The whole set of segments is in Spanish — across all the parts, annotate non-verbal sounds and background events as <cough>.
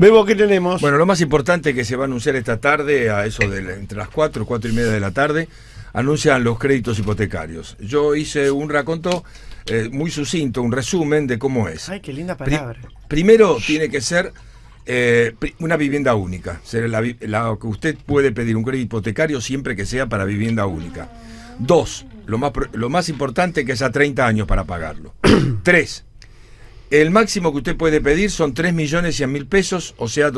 Bebo, ¿qué tenemos? Bueno, lo más importante que se va a anunciar esta tarde, a eso de entre las 4, 4 y media de la tarde, anuncian los créditos hipotecarios. Yo hice un raconto eh, muy sucinto, un resumen de cómo es. Ay, qué linda palabra. primero tiene que ser eh, una vivienda única. Ser la, que usted puede pedir un crédito hipotecario siempre que sea para vivienda única. Dos, lo más, lo más importante que sea 30 años para pagarlo. <clears throat> Tres, el máximo que usted puede pedir son 3.100.000 millones mil pesos, o sea,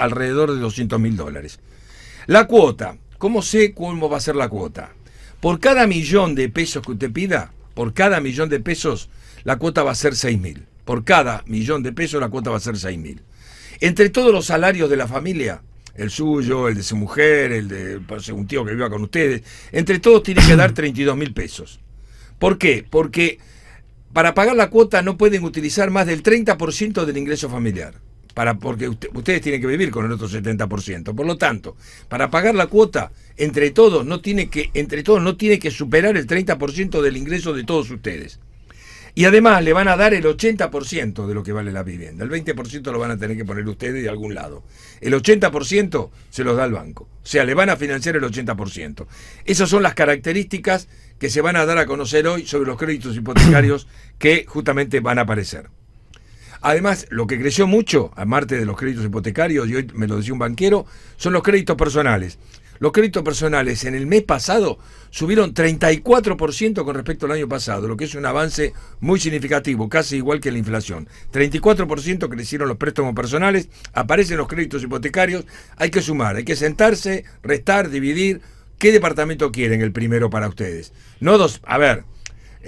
alrededor de 200.000 mil dólares. La cuota, ¿cómo sé cómo va a ser la cuota? Por cada millón de pesos que usted pida, por cada millón de pesos, la cuota va a ser 6.000. Por cada millón de pesos, la cuota va a ser 6.000. mil. Entre todos los salarios de la familia, el suyo, el de su mujer, el de un tío que viva con ustedes, entre todos tiene que dar 32.000 mil pesos. ¿Por qué? Porque para pagar la cuota no pueden utilizar más del 30% del ingreso familiar. Para, porque ustedes tienen que vivir con el otro 70%. Por lo tanto, para pagar la cuota, entre todos no tiene que, entre todos no tiene que superar el 30% del ingreso de todos ustedes. Y además le van a dar el 80% de lo que vale la vivienda. El 20% lo van a tener que poner ustedes de algún lado. El 80% se los da el banco. O sea, le van a financiar el 80%. Esas son las características que se van a dar a conocer hoy sobre los créditos hipotecarios <clears throat> que justamente van a aparecer. Además, lo que creció mucho, aparte de los créditos hipotecarios, y hoy me lo decía un banquero, son los créditos personales. Los créditos personales en el mes pasado subieron 34% con respecto al año pasado, lo que es un avance muy significativo, casi igual que la inflación. 34% crecieron los préstamos personales, aparecen los créditos hipotecarios, hay que sumar, hay que sentarse, restar, dividir. ¿Qué departamento quieren el primero para ustedes? No dos, a ver,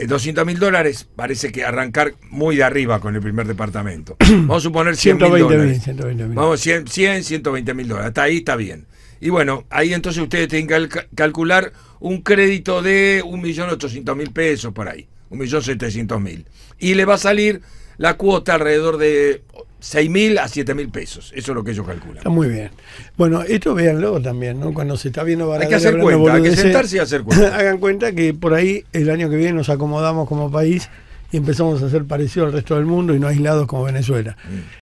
200 eh, mil dólares parece que arrancar muy de arriba con el primer departamento. <clears throat> Vamos a suponer 100 mil 120 Vamos, 100, 100 120 mil dólares. ahí está bien. Y bueno, ahí entonces ustedes tienen que calcular un crédito de 1.800.000 pesos por ahí, 1.700.000. Y le va a salir la cuota alrededor de 6.000 a 7.000 pesos. Eso es lo que ellos calculan. Está muy bien. Bueno, esto véanlo también, ¿no? Cuando se está viendo barato. Hay que hacer cuenta, hay que sentarse y hacer cuenta. <laughs> hagan cuenta que por ahí el año que viene nos acomodamos como país y empezamos a ser parecido al resto del mundo y no aislados como Venezuela. Mm.